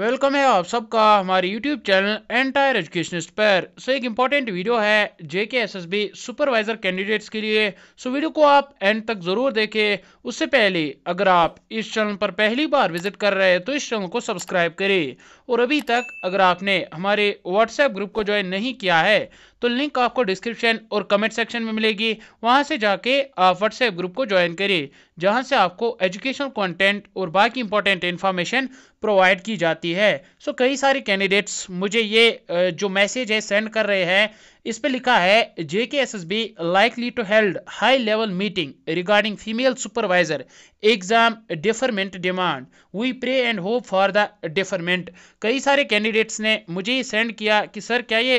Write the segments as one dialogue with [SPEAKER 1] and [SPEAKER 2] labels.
[SPEAKER 1] welcome है आप सबका हमारे यूट्यूब चैनल एंटायर एजुकेशनिस्ट पर सो एक इम्पॉर्टेंट वीडियो है जेके एसएसबी सुपरवाइजर कैंडिडेट्स के लिए सो वीडियो को आप एंड तक ज़रूर देखें उससे पहले अगर आप इस चैनल पर पहली बार विजिट कर रहे हैं तो इस चैनल को सब्सक्राइब करें और अभी तक अगर आपने हमारे व्हाट्सएप ग्रुप को ज्वाइन नहीं किया है तो लिंक आपको डिस्क्रिप्शन और कमेंट सेक्शन में मिलेगी वहाँ से जाके आप व्हाट्सएप ग्रुप को ज्वाइन करें जहाँ से आपको एजुकेशनल कॉन्टेंट और बाकी इंपॉर्टेंट इन्फॉर्मेशन प्रोवाइड की जाती जाती है सो कई सारे कैंडिडेट्स मुझे ये जो मैसेज है सेंड कर रहे हैं इस पे लिखा है JK S S B likely to held high level meeting regarding female supervisor exam deferment demand we pray and hope for the deferment कई सारे कैंडिडेट्स ने मुझे सेंड किया कि सर क्या ये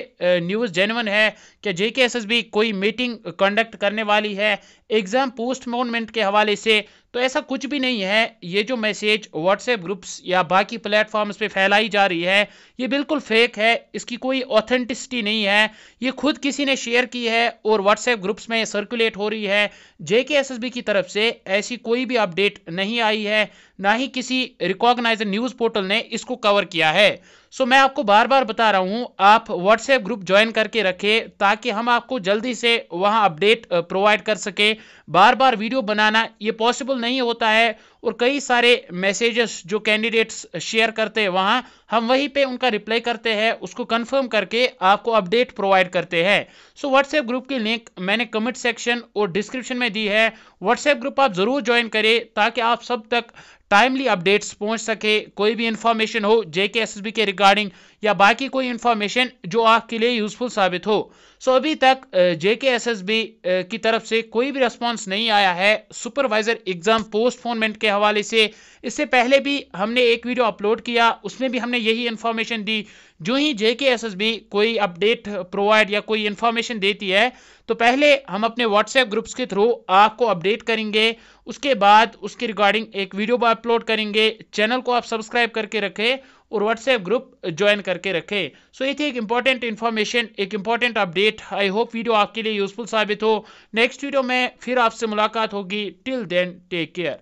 [SPEAKER 1] न्यूज़ जेनवन है क्या जेके एस एस बी कोई मीटिंग कंडक्ट करने वाली है एग्ज़ाम पोस्टमोनमेंट के हवाले से तो ऐसा कुछ भी नहीं है ये जो मैसेज व्हाट्सएप ग्रुप्स या बाकी प्लेटफॉर्म्स पे फैलाई जा रही है ये बिल्कुल फेक है इसकी कोई ऑथेंटिसिटी नहीं है ये खुद किसी ने शेयर की है और व्हाट्सएप ग्रुप्स में सर्कुलेट हो रही है जेके एस की तरफ से ऐसी कोई भी अपडेट नहीं आई है ना ही किसी रिकॉग्नाइज न्यूज पोर्टल ने इसको कवर किया है सो मैं आपको बार बार बता रहा हूँ आप व्हाट्सएप ग्रुप ज्वाइन करके रखें ताकि हम आपको जल्दी से वहाँ अपडेट प्रोवाइड कर सकें बार बार वीडियो बनाना ये पॉसिबल नहीं होता है और कई सारे मैसेजेस जो कैंडिडेट्स शेयर करते हैं वहाँ हम वहीं पे उनका रिप्लाई करते हैं उसको कंफर्म करके आपको अपडेट प्रोवाइड करते हैं सो व्हाट्सएप ग्रुप की लिंक मैंने कमेंट सेक्शन और डिस्क्रिप्शन में दी है व्हाट्सएप ग्रुप आप ज़रूर ज्वाइन करें ताकि आप सब तक टाइमली अपडेट्स पहुंच सके कोई भी इंफॉर्मेशन हो जेके एस एस बी के रिगार्डिंग या बाकी कोई इन्फॉर्मेशन जो आपके लिए यूज़फुल साबित हो सो so, अभी तक जे के एस एस बी की तरफ से कोई भी रिस्पॉन्स नहीं आया है सुपरवाइज़र एग्ज़ाम पोस्टपोनमेंट के हवाले से इससे पहले भी हमने एक वीडियो अपलोड किया उसमें भी हमने यही इन्फॉर्मेशन दी जो ही J K S S B कोई अपडेट प्रोवाइड या कोई इन्फॉर्मेशन देती है तो पहले हम अपने व्हाट्सएप ग्रुप्स के थ्रू आपको अपडेट करेंगे उसके बाद उसके रिगार्डिंग एक वीडियो भी अपलोड करेंगे चैनल को आप सब्सक्राइब करके रखें और व्हाट्सएप ग्रुप ज्वाइन करके रखें सो so, ये थी एक इंपॉर्टेंट इन्फॉर्मेशन एक important update I hope video आपके लिए यूजफुल साबित हो नेक्स्ट वीडियो में फिर आपसे मुलाकात होगी टिल देन टेक केयर